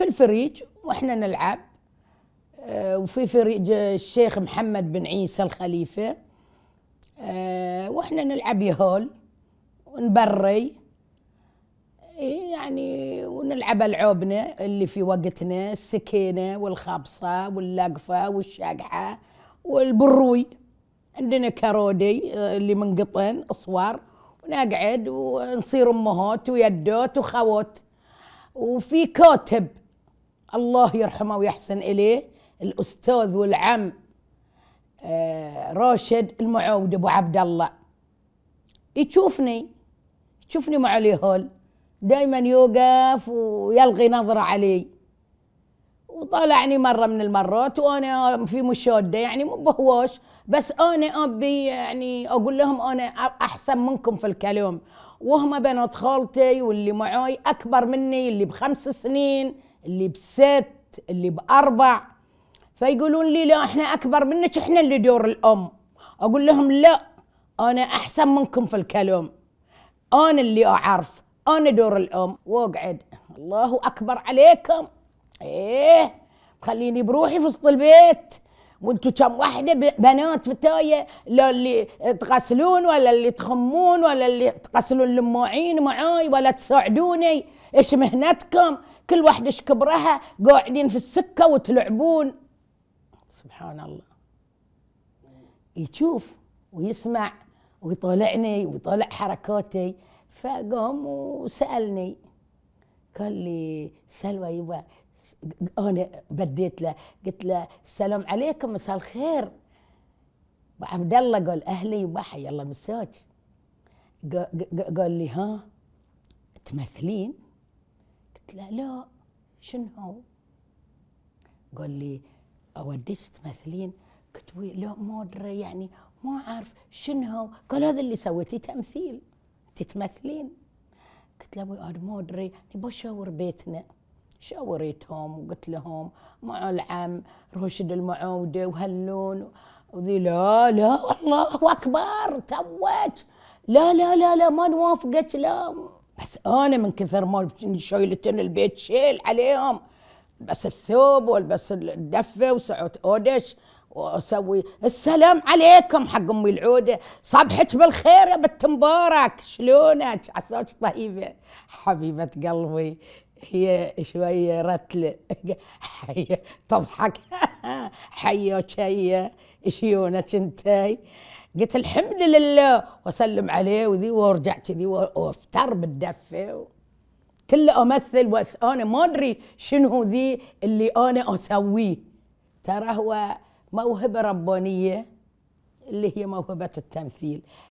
في الفريج واحنا نلعب آه، وفي فريج الشيخ محمد بن عيسى الخليفه آه، واحنا نلعب يهول ونبري إيه، يعني ونلعب العوبنا اللي في وقتنا السكينه والخبصه واللقفه والشقحه والبروي عندنا كارودي آه، اللي من قطن اصوار ونقعد ونصير امهات ويدوت وخوت وفي كاتب الله يرحمه ويحسن إليه الأستاذ والعم آه، راشد المعود أبو عبد الله يشوفني يشوفني مع اليهول دايما يوقف ويلغي نظرة علي وطالعني مرة من المرات وأنا في مشادة يعني مو بهواش بس أنا أبي يعني أقول لهم أنا أحسن منكم في الكلام وهم بنات خالتي واللي معاي أكبر مني اللي بخمس سنين اللي بست اللي باربع فيقولون لي لا احنا اكبر منك احنا اللي دور الام اقول لهم لا انا احسن منكم في الكلام انا اللي اعرف انا دور الام واقعد الله اكبر عليكم ايه خليني بروحي في وسط البيت وانتوا كم واحده بنات فتايه لا اللي تغسلون ولا اللي تخمون ولا اللي تغسلون المواعين معاي ولا تساعدوني ايش مهنتكم كل واحدة شكبرها قاعدين في السكة وتلعبون سبحان الله يشوف ويسمع ويطالعني ويطالع حركاتي فقام وسألني قال لي سلوى يبا انا بديت له قلت له السلام عليكم مساء الخير وعبد الله قال اهلي يبا حي الله مساج قال لي ها تمثلين قلت له لا شنو هو قال لي اوديش تمثلين قلت لا ما ادري يعني ما اعرف شنو هو قال هذا اللي سويتيه تمثيل تتمثلين قلت له انا ما ادري بشاور بيتنا شاوريتهم وقلت لهم مع العم رشد المعوده وهاللون وذي لا لا الله اكبر توت لا لا لا لا ما نوافقك لا بس انا من كثر ما شايلتن البيت شيل عليهم بس الثوب والبس الدفه وسعود اودش واسوي السلام عليكم حق امي العوده صبحك بالخير يا بنت مبارك شلونك عساك طيبه حبيبه قلبي هي شويه رتله حيه تضحك حيا هي شيونك انتي قلت الحمد لله واسلم عليه وذي وارجع كذي وافتر بالدفه كله امثل بس انا ما ادري شنو ذي اللي انا اسويه ترى هو موهبه ربانيه اللي هي موهبه التمثيل